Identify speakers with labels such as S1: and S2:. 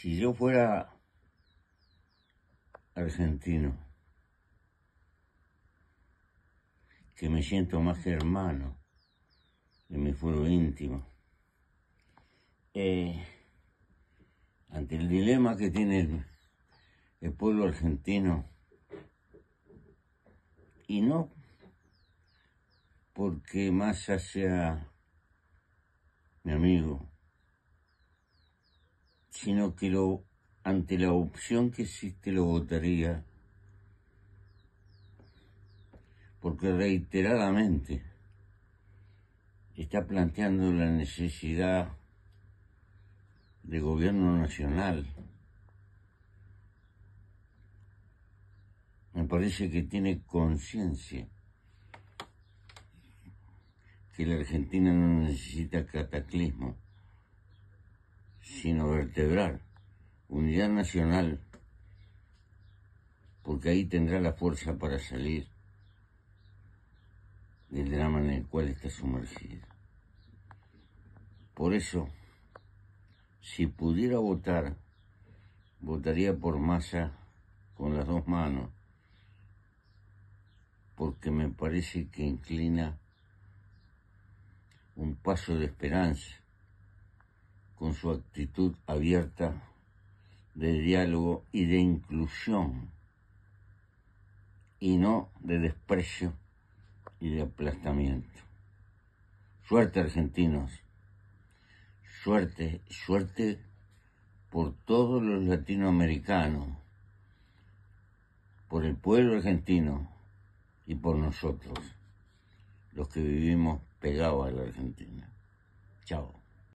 S1: Si yo fuera argentino, que me siento más hermano de mi fuero íntimo, eh, ante el dilema que tiene el, pueblo argentino, y no porque más sea mi amigo, sino que lo, ante la opción que existe lo votaría, porque reiteradamente está planteando la necesidad de gobierno nacional. Me parece que tiene conciencia que la Argentina no necesita cataclismo sino vertebrar, unidad nacional, porque ahí tendrá la fuerza para salir del drama en el cual está sumergido. Por eso, si pudiera votar, votaría por masa, con las dos manos, porque me parece que inclina un paso de esperanza con su actitud abierta de diálogo y de inclusión, y no de desprecio y de aplastamiento. Suerte argentinos, suerte, suerte por todos los latinoamericanos, por el pueblo argentino y por nosotros, los que vivimos pegados a la Argentina. Chao.